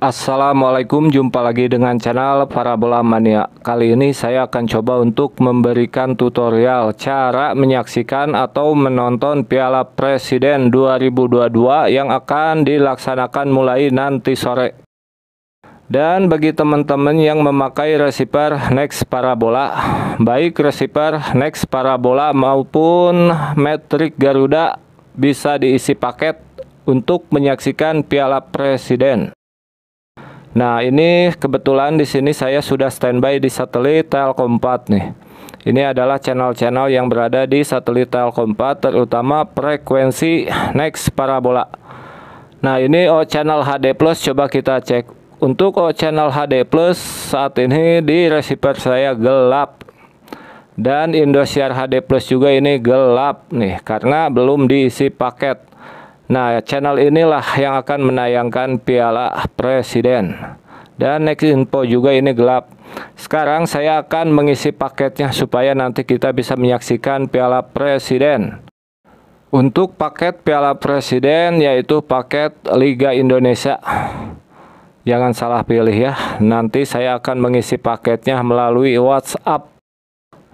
Assalamualaikum, jumpa lagi dengan channel Parabola Mania. Kali ini saya akan coba untuk memberikan tutorial cara menyaksikan atau menonton Piala Presiden 2022 yang akan dilaksanakan mulai nanti sore. Dan bagi teman-teman yang memakai receiver next parabola, baik receiver next parabola maupun metrik Garuda bisa diisi paket untuk menyaksikan Piala Presiden. Nah, ini kebetulan di sini saya sudah standby di satelit Telkom 4 nih. Ini adalah channel-channel yang berada di satelit Telkom 4 terutama frekuensi next parabola. Nah, ini O channel HD Plus coba kita cek. Untuk O channel HD Plus saat ini di receiver saya gelap. Dan Indosiar HD Plus juga ini gelap nih karena belum diisi paket. Nah, channel inilah yang akan menayangkan Piala Presiden. Dan next info juga ini gelap. Sekarang saya akan mengisi paketnya supaya nanti kita bisa menyaksikan Piala Presiden. Untuk paket Piala Presiden yaitu paket Liga Indonesia. Jangan salah pilih ya. Nanti saya akan mengisi paketnya melalui WhatsApp.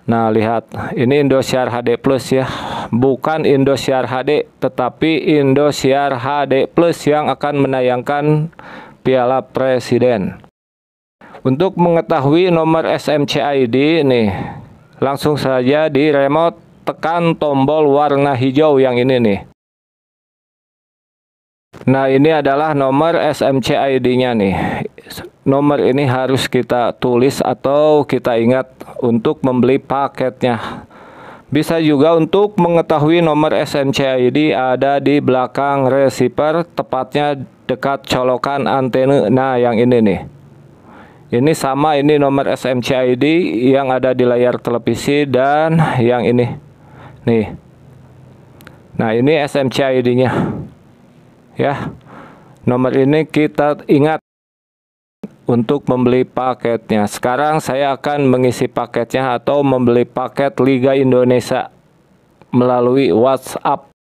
Nah, lihat ini Indosiar HD Plus ya bukan Indosiar HD tetapi Indosiar HD Plus yang akan menayangkan Piala Presiden. Untuk mengetahui nomor SMC ID ini, langsung saja di remote tekan tombol warna hijau yang ini nih. Nah, ini adalah nomor SMC id nya nih. Nomor ini harus kita tulis atau kita ingat untuk membeli paketnya bisa juga untuk mengetahui nomor ID ada di belakang receiver tepatnya dekat colokan antena. Nah, yang ini nih. Ini sama ini nomor ID yang ada di layar televisi dan yang ini. Nih. Nah, ini id nya Ya. Nomor ini kita ingat untuk membeli paketnya. Sekarang saya akan mengisi paketnya atau membeli paket Liga Indonesia melalui WhatsApp.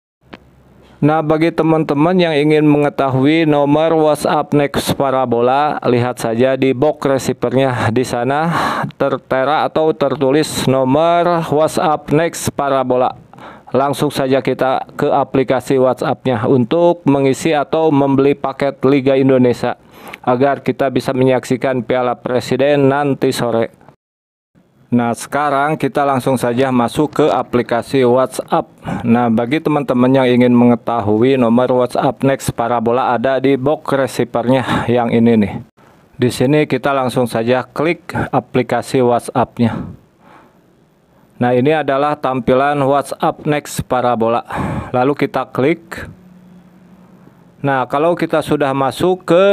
Nah, bagi teman-teman yang ingin mengetahui nomor WhatsApp Next Parabola, lihat saja di box receivernya. Di sana tertera atau tertulis nomor WhatsApp Next Parabola langsung saja kita ke aplikasi WhatsApp-nya untuk mengisi atau membeli paket Liga Indonesia agar kita bisa menyaksikan Piala Presiden nanti sore. Nah, sekarang kita langsung saja masuk ke aplikasi WhatsApp. Nah, bagi teman-teman yang ingin mengetahui nomor WhatsApp Next Parabola ada di box receivernya yang ini nih. Di sini kita langsung saja klik aplikasi WhatsApp-nya. Nah ini adalah tampilan WhatsApp Next Parabola Lalu kita klik Nah kalau kita sudah masuk ke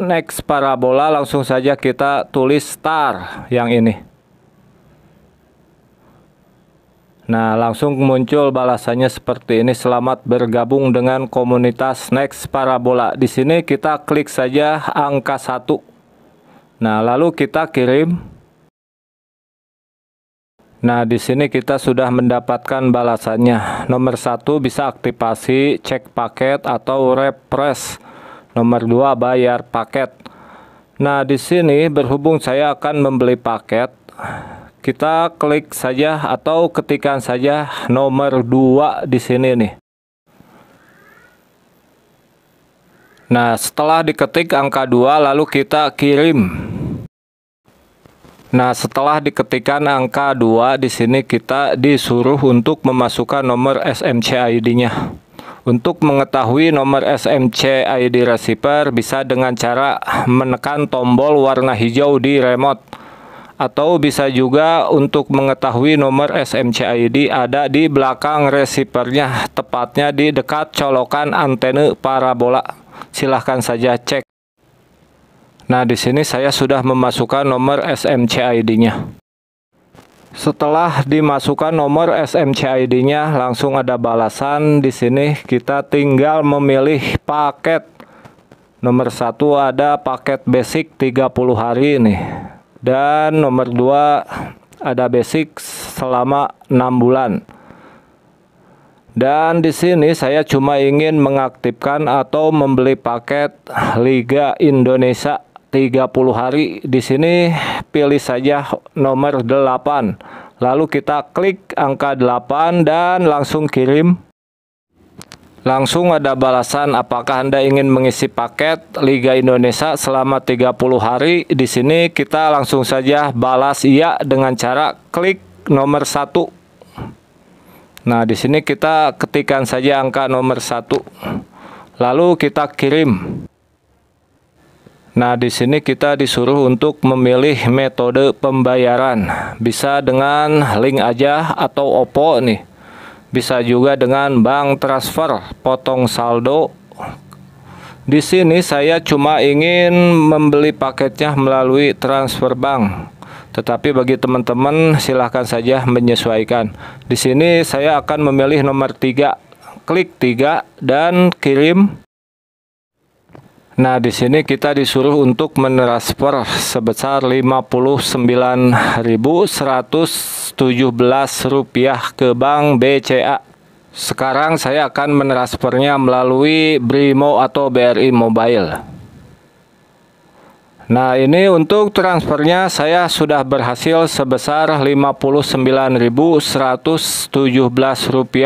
Next Parabola langsung saja kita tulis star yang ini Nah langsung muncul balasannya seperti ini Selamat bergabung dengan komunitas Next Parabola Di sini kita klik saja angka satu Nah lalu kita kirim Nah, di sini kita sudah mendapatkan balasannya. Nomor satu bisa aktifasi cek paket atau refresh. Nomor dua bayar paket. Nah, di sini berhubung saya akan membeli paket, kita klik saja atau ketikan saja nomor dua di sini nih. Nah, setelah diketik angka 2 lalu kita kirim. Nah, setelah diketikkan angka 2 di sini kita disuruh untuk memasukkan nomor SMC ID-nya. Untuk mengetahui nomor SMC ID receiver bisa dengan cara menekan tombol warna hijau di remote atau bisa juga untuk mengetahui nomor SMC ID ada di belakang receivernya tepatnya di dekat colokan antena parabola. Silahkan saja cek Nah, di sini saya sudah memasukkan nomor SMC id nya Setelah dimasukkan nomor SMC id nya langsung ada balasan di sini kita tinggal memilih paket. Nomor satu ada paket basic 30 hari ini. Dan nomor dua ada basic selama enam bulan. Dan di sini saya cuma ingin mengaktifkan atau membeli paket Liga Indonesia 30 hari di sini pilih saja nomor 8 lalu kita klik angka 8 dan langsung kirim langsung ada balasan apakah Anda ingin mengisi paket Liga Indonesia selama 30 hari di sini kita langsung saja balas iya dengan cara klik nomor 1 nah di sini kita ketikkan saja angka nomor 1 lalu kita kirim Nah, di sini kita disuruh untuk memilih metode pembayaran. Bisa dengan link aja atau OPPO nih. Bisa juga dengan bank transfer, potong saldo. Di sini saya cuma ingin membeli paketnya melalui transfer bank. Tetapi bagi teman-teman silahkan saja menyesuaikan. Di sini saya akan memilih nomor 3. Klik 3 dan kirim Nah, di sini kita disuruh untuk menransfer sebesar Rp59.117 ke bank BCA. Sekarang saya akan menransfernya melalui Brimo atau BRI Mobile. Nah, ini untuk transfernya saya sudah berhasil sebesar Rp59.117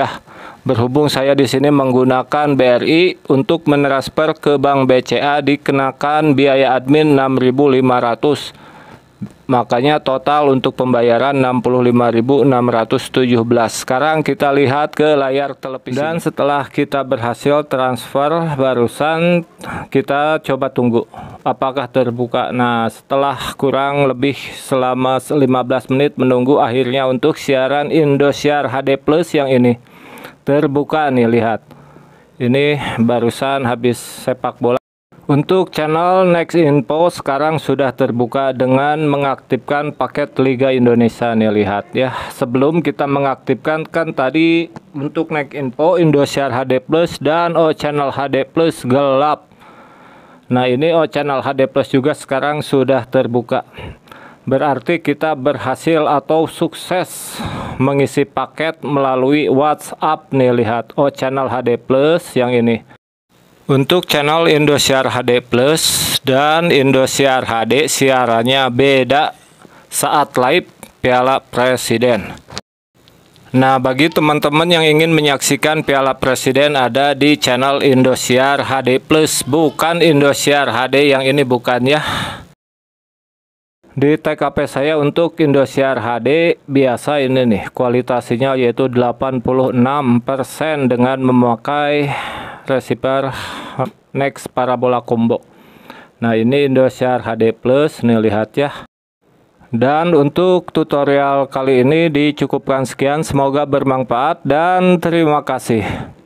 Berhubung saya di sini menggunakan BRI untuk menransfer ke Bank BCA dikenakan biaya admin 6.500. Makanya total untuk pembayaran 65.617. Sekarang kita lihat ke layar televisi. Dan setelah kita berhasil transfer barusan kita coba tunggu apakah terbuka. Nah, setelah kurang lebih selama 15 menit menunggu akhirnya untuk siaran Indosiar HD Plus yang ini terbuka nih lihat ini barusan habis sepak bola untuk channel next info sekarang sudah terbuka dengan mengaktifkan paket Liga Indonesia nih lihat ya sebelum kita mengaktifkan kan tadi untuk next info Indosiar HD Plus dan O channel HD Plus gelap Nah ini O channel HD Plus juga sekarang sudah terbuka Berarti kita berhasil atau sukses mengisi paket melalui WhatsApp nih lihat. Oh channel HD Plus yang ini. Untuk channel Indosiar HD Plus dan Indosiar HD siarannya beda saat live Piala Presiden. Nah, bagi teman-teman yang ingin menyaksikan Piala Presiden ada di channel Indosiar HD Plus, bukan Indosiar HD yang ini bukan ya di TKP saya untuk Indosiar HD biasa ini nih kualitas sinyal yaitu 86% dengan memakai receiver next parabola combo nah ini Indosiar HD Plus nih lihat ya dan untuk tutorial kali ini dicukupkan sekian semoga bermanfaat dan terima kasih